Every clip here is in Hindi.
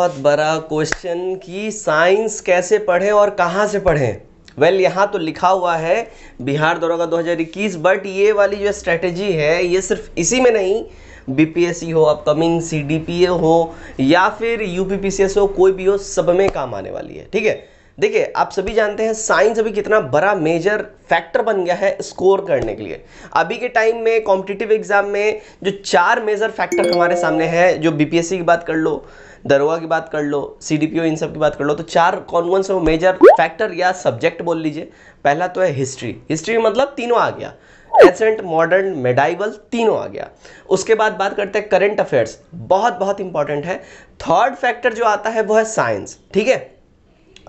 बहुत बड़ा क्वेश्चन कि साइंस कैसे पढ़ें और कहाँ से पढ़ें वेल well, यहाँ तो लिखा हुआ है बिहार दरोगा 2021 बट ये वाली जो स्ट्रेटजी है ये सिर्फ इसी में नहीं बीपीएससी हो अपकमिंग सीडीपीए हो या फिर यूपीपीसीएस हो कोई भी हो सब में काम आने वाली है ठीक है देखिए आप सभी जानते हैं साइंस अभी कितना बड़ा मेजर फैक्टर बन गया है स्कोर करने के लिए अभी के टाइम में कॉम्पिटिटिव एग्जाम में जो चार मेजर फैक्टर हमारे सामने हैं जो बीपीएससी की बात कर लो दरोगा की बात कर लो सी इन सब की बात कर लो तो चार कौन कौन से मेजर फैक्टर या सब्जेक्ट बोल लीजिए पहला तो है हिस्ट्री हिस्ट्री मतलब तीनों आ गया एसेंट मॉडर्न मेडाइवल तीनों आ गया उसके बाद बात करते हैं करंट अफेयर्स बहुत बहुत इंपॉर्टेंट है थर्ड फैक्टर जो आता है वो है साइंस ठीक है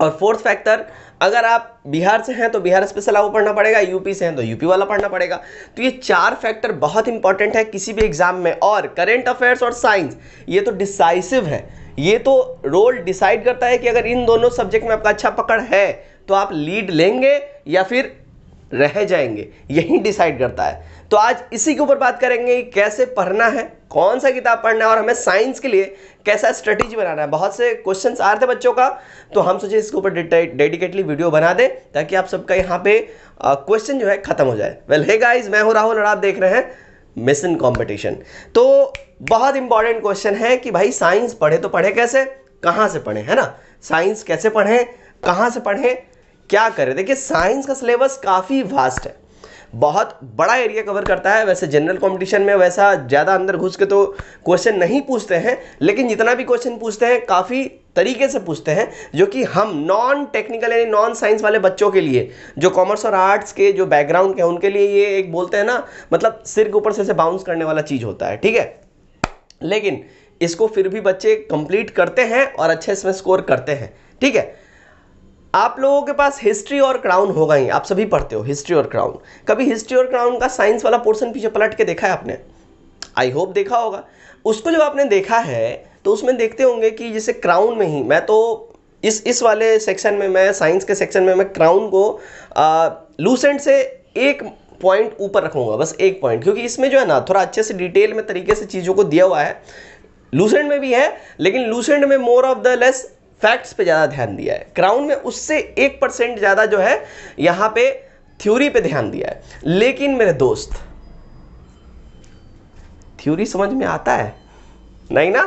और फोर्थ फैक्टर अगर आप बिहार से हैं तो बिहार स्पेशल आपको पढ़ना पड़ेगा यूपी से हैं तो यूपी वाला पढ़ना पड़ेगा तो ये चार फैक्टर बहुत इंपॉर्टेंट है किसी भी एग्जाम में और करेंट अफेयर्स और साइंस ये तो डिसाइसिव है ये तो रोल डिसाइड करता है कि अगर इन दोनों सब्जेक्ट में आपका अच्छा पकड़ है तो आप लीड लेंगे या फिर रह जाएंगे यही डिसाइड करता है तो आज इसी के ऊपर बात करेंगे कैसे पढ़ना है कौन सा किताब पढ़ना है और हमें साइंस के लिए कैसा स्ट्रेटेजी बनाना है बहुत से क्वेश्चंस आ रहे थे बच्चों का तो हम सोचे इसके ऊपर डेडिकेटली वीडियो बना दें ताकि आप सबका यहाँ पे क्वेश्चन जो है ख़त्म हो जाए वेल हे गाइज मैं हूँ राहुल और आप देख रहे हैं इन कॉम्पिटिशन तो बहुत इंपॉर्टेंट क्वेश्चन है कि भाई साइंस पढ़े तो पढ़े कैसे कहाँ से पढ़े है ना साइंस कैसे पढ़ें कहाँ से पढ़ें क्या करें देखिए साइंस का सिलेबस काफ़ी वास्ट है बहुत बड़ा एरिया कवर करता है वैसे जनरल कंपटीशन में वैसा ज़्यादा अंदर घुस के तो क्वेश्चन नहीं पूछते हैं लेकिन जितना भी क्वेश्चन पूछते हैं काफ़ी तरीके से पूछते हैं जो कि हम नॉन टेक्निकल यानी नॉन साइंस वाले बच्चों के लिए जो कॉमर्स और आर्ट्स के जो बैकग्राउंड के उनके लिए ये एक बोलते हैं ना मतलब सिर के ऊपर से ऐसे बाउंस करने वाला चीज़ होता है ठीक है लेकिन इसको फिर भी बच्चे कंप्लीट करते हैं और अच्छे इसमें स्कोर करते हैं ठीक है आप लोगों के पास हिस्ट्री और क्राउन होगा ही आप सभी पढ़ते हो हिस्ट्री और क्राउन कभी हिस्ट्री और क्राउन का साइंस वाला पोर्शन पीछे पलट के देखा है आपने आई होप देखा होगा उसको जब आपने देखा है तो उसमें देखते होंगे कि जैसे क्राउन में ही मैं तो इस इस वाले सेक्शन में मैं साइंस के सेक्शन में मैं क्राउन को लूसेंट से एक पॉइंट ऊपर रखूंगा बस एक पॉइंट क्योंकि इसमें जो है ना थोड़ा अच्छे से डिटेल में तरीके से चीज़ों को दिया हुआ है लूसेंट में भी है लेकिन लूसेंट में more of the less facts पे ज़्यादा ध्यान दिया है क्राउन में उससे एक परसेंट ज़्यादा जो है यहां पे थ्योरी पे ध्यान दिया है लेकिन मेरे दोस्त थ्योरी समझ में आता है नहीं ना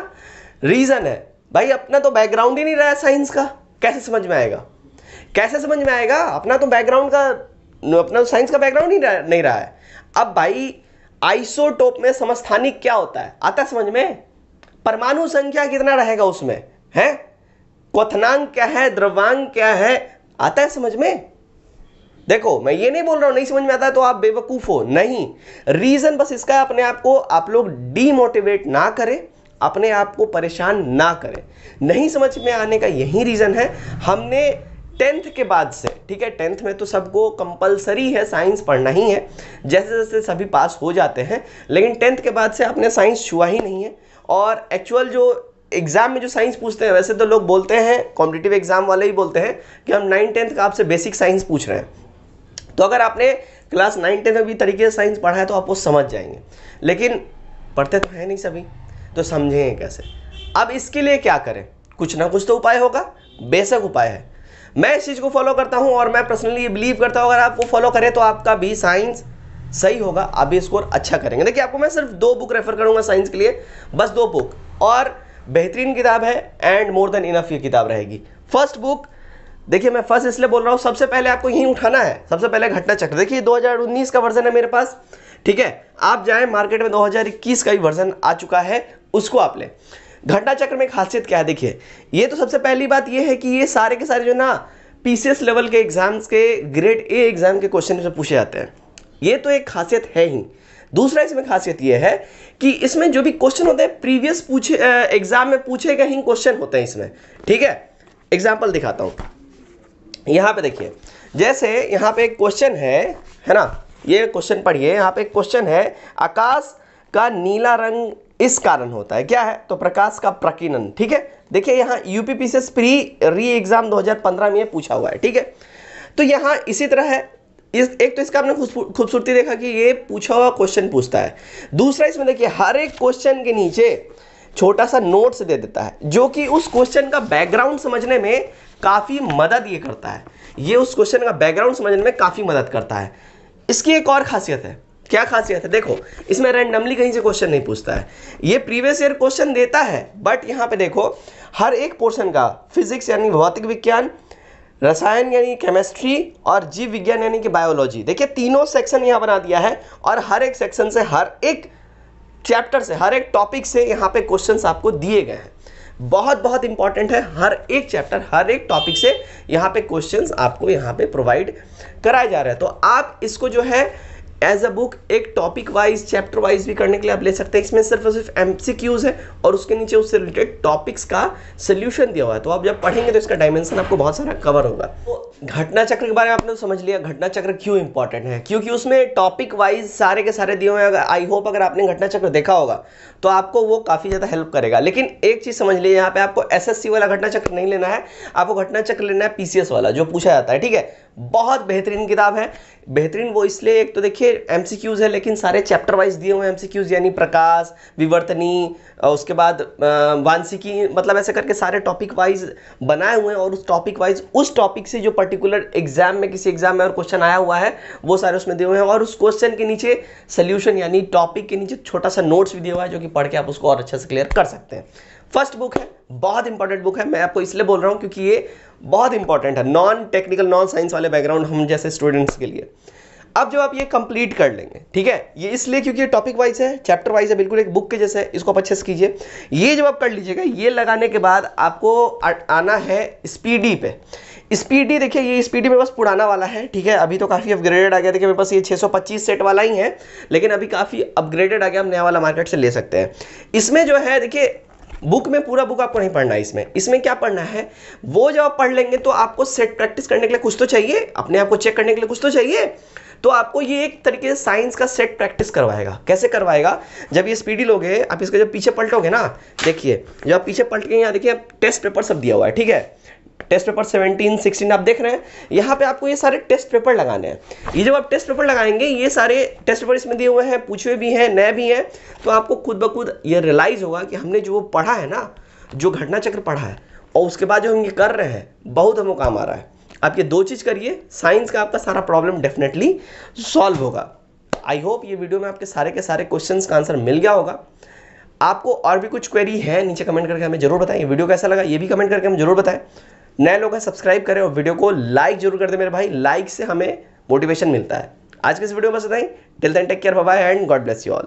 रीज़न है भाई अपना तो बैकग्राउंड ही नहीं रहा है साइंस का कैसे समझ में आएगा कैसे समझ में आएगा अपना तो बैकग्राउंड का अपना तो साइंस का बैकग्राउंड ही नहीं रहा है अब भाई आइसोटोप में समस्थानिक क्या होता है आता है समझ में परमाणु संख्या कितना रहेगा उसमें है क्वनांग क्या है द्रवांग क्या है आता है समझ में देखो मैं ये नहीं बोल रहा हूं नहीं समझ में आता है तो आप बेवकूफ हो नहीं रीजन बस इसका अपने आप को आप लोग डीमोटिवेट ना करें अपने आप को परेशान ना करें नहीं समझ में आने का यही रीज़न है हमने टेंथ के बाद से ठीक है टेंथ में तो सबको कंपलसरी है साइंस पढ़ना ही है जैसे जैसे सभी पास हो जाते हैं लेकिन टेंथ के बाद से आपने साइंस छुआ ही नहीं है और एक्चुअल जो एग्जाम में जो साइंस पूछते हैं वैसे तो लोग बोलते हैं कॉम्पिटेटिव एग्जाम वाले ही बोलते हैं कि हम नाइन टेंथ का आपसे बेसिक साइंस पूछ रहे हैं तो अगर आपने क्लास नाइन टेंथ में भी तरीके से साइंस पढ़ा है तो आप वो समझ जाएंगे लेकिन पढ़ते तो हैं नहीं सभी तो समझेंगे कैसे अब इसके लिए क्या करें कुछ ना कुछ तो उपाय होगा बेसक उपाय है मैं इस चीज़ को फॉलो करता हूँ और मैं पर्सनली ये बिलीव करता हूँ अगर आप वो फॉलो करें तो आपका भी साइंस सही होगा आप भी स्कोर अच्छा करेंगे देखिए आपको मैं सिर्फ दो बुक रेफर करूँगा साइंस के लिए बस दो बुक और बेहतरीन किताब है एंड मोर देन इनफ ये किताब रहेगी फर्स्ट बुक देखिए मैं फर्स्ट इसलिए बोल रहा हूँ सबसे पहले आपको यहीं उठाना है सबसे पहले घटना चक्र देखिए 2019 का वर्जन है मेरे पास ठीक है आप जाएं मार्केट में 2021 का भी वर्जन आ चुका है उसको आप लें घटना चक्र में खासियत क्या है देखिए ये तो सबसे पहली बात ये है कि ये सारे के सारे जो ना पी लेवल के एग्जाम्स के ग्रेड ए एग्जाम के क्वेश्चन से पूछे जाते हैं ये तो एक खासियत है ही दूसरा इसमें खासियत यह है कि इसमें जो भी क्वेश्चन होते हैं प्रीवियस पूछे एग्जाम में पूछे गए ही क्वेश्चन होते हैं इसमें ठीक है एग्जाम्पल दिखाता हूं यहां पे देखिए जैसे यहां पे एक क्वेश्चन है है ना ये क्वेश्चन पढ़िए यहां पे एक क्वेश्चन है आकाश का नीला रंग इस कारण होता है क्या है तो प्रकाश का प्रकीर्णन ठीक है देखिए यहां यूपीपीसीएस प्री री एग्जाम 2015 में पूछा हुआ है ठीक है तो यहां इसी तरह है इस एक तो इसका आपने खूबसूरती देखा कि ये पूछा हुआ क्वेश्चन पूछता है दूसरा इसमें देखिए हर एक क्वेश्चन के नीचे छोटा सा नोट्स दे देता है जो कि उस क्वेश्चन का बैकग्राउंड समझने में काफ़ी मदद ये करता है ये उस क्वेश्चन का बैकग्राउंड समझने में काफ़ी मदद करता है इसकी एक और खासियत है क्या खासियत है देखो इसमें रैंडमली कहीं से क्वेश्चन नहीं पूछता है ये प्रीवियस ईयर क्वेश्चन देता है बट यहाँ पे देखो हर एक पोर्शन का फिजिक्स यानी भौतिक विज्ञान रसायन यानी केमिस्ट्री और जीव विज्ञान यानी कि बायोलॉजी देखिए तीनों सेक्शन यहाँ बना दिया है और हर एक सेक्शन से हर एक चैप्टर से हर एक टॉपिक से यहाँ पे क्वेश्चंस आपको दिए गए हैं बहुत बहुत इंपॉर्टेंट है हर एक चैप्टर हर एक टॉपिक से यहाँ पे क्वेश्चंस आपको यहाँ पे प्रोवाइड कराए जा रहे हैं तो आप इसको जो है एज अ बुक एक टॉपिक वाइज चैप्टर वाइज भी करने के लिए आप ले सकते हैं इसमें सिर्फ और सिर्फ एम है और उसके नीचे उससे रिलेटेड टॉपिक्स का सोल्यूशन दिया हुआ है तो आप जब पढ़ेंगे तो इसका डायमेंशन आपको बहुत सारा कवर होगा तो घटना चक्र के बारे में आपने तो समझ लिया घटना चक्र क्यों इंपॉर्टेंट है क्योंकि उसमें टॉपिक वाइज सारे के सारे दिए हुए हैं आई होप अगर आपने घटना चक्र देखा होगा तो आपको वो काफ़ी ज़्यादा हेल्प करेगा लेकिन एक चीज़ समझ लीजिए यहाँ पे आपको एस वाला घटना चक्र नहीं लेना है आपको घटना चक्र लेना है पीसीएस वाला जो पूछा जाता है ठीक है बहुत बेहतरीन किताब है बेहतरीन वो इसलिए एक तो देखिए एम है लेकिन सारे चैप्टर वाइज दिए हुए एम यानी प्रकाश विवर्तनी उसके बाद वांसिकी मतलब ऐसे करके सारे टॉपिक वाइज बनाए हुए हैं और उस टॉपिक वाइज उस टॉपिक से जो पर्टिकुलर एग्जाम में किसी एग्जाम में और क्वेश्चन आया हुआ है वो सारे उसमें दिए हुए हैं और उस क्वेश्चन के नीचे सोल्यूशन यानी टॉपिक के नीचे छोटा सा नोट्स भी दिया हुआ है जो कि पढ़ के आप उसको और अच्छे से क्लियर कर सकते हैं फर्स्ट बुक है बहुत इंपॉर्टेंट बुक है मैं आपको इसलिए बोल रहा हूँ क्योंकि ये बहुत इंपॉर्टेंट है नॉन टेक्निकल नॉन साइंस वाले बैकग्राउंड हम जैसे स्टूडेंट्स के लिए अब जब आप ये कंप्लीट कर लेंगे ठीक है ये इसलिए क्योंकि ये टॉपिक वाइज है चैप्टर वाइज है बिल्कुल एक बुक के जैसे है इसको आप अच्छे से कीजिए ये जब आप कर लीजिएगा ये लगाने के बाद आपको आना है स्पीडी पे स्पीडी देखिए ये स्पीडी मेरे पास पुराना वाला है ठीक है अभी तो काफ़ी अपग्रेडेड आ गया देखिए मेरे पास ये 625 सेट वाला ही है लेकिन अभी काफ़ी अपग्रेडेड आ गया हम नया वाला मार्केट से ले सकते हैं इसमें जो है देखिए बुक में पूरा बुक आपको नहीं पढ़ना है इसमें इसमें क्या पढ़ना है वो जब आप पढ़ लेंगे तो आपको सेट प्रैक्टिस करने के लिए कुछ तो चाहिए अपने आप को चेक करने के लिए कुछ तो चाहिए तो आपको ये एक तरीके से साइंस का सेट प्रैक्टिस करवाएगा कैसे करवाएगा जब ये स्पीडी लोगे आप इसके जब पीछे पलटोगे ना देखिए जब आप पीछे पलट के यहाँ देखिए टेस्ट पेपर सब दिया हुआ है ठीक है टेस्ट पेपर 17, 16 आप देख रहे हैं यहाँ पे आपको ये सारे टेस्ट पेपर लगाने हैं ये जब आप टेस्ट पेपर लगाएंगे ये सारे टेस्ट पेपर इसमें दिए हुए हैं पूछे भी हैं नए भी हैं तो आपको खुद ब खुद ये रियलाइज़ होगा कि हमने जो पढ़ा है ना जो घटना चक्र पढ़ा है और उसके बाद जो हम ये कर रहे हैं बहुत हमको काम आ रहा है आप ये दो चीज़ करिए साइंस का आपका सारा प्रॉब्लम डेफिनेटली सॉल्व होगा आई होप ये वीडियो में आपके सारे के सारे क्वेश्चन का आंसर मिल गया होगा आपको और भी कुछ क्वेरी है नीचे कमेंट करके हमें जरूर बताएं ये वीडियो कैसा लगा ये भी कमेंट करके हमें जरूर बताएं नए लोग हैं सब्सक्राइब करें और वीडियो को लाइक जरूर कर दें मेरे भाई लाइक से हमें मोटिवेशन मिलता है आज के इस वीडियो में बस इतना ही till then take care bye and God bless you all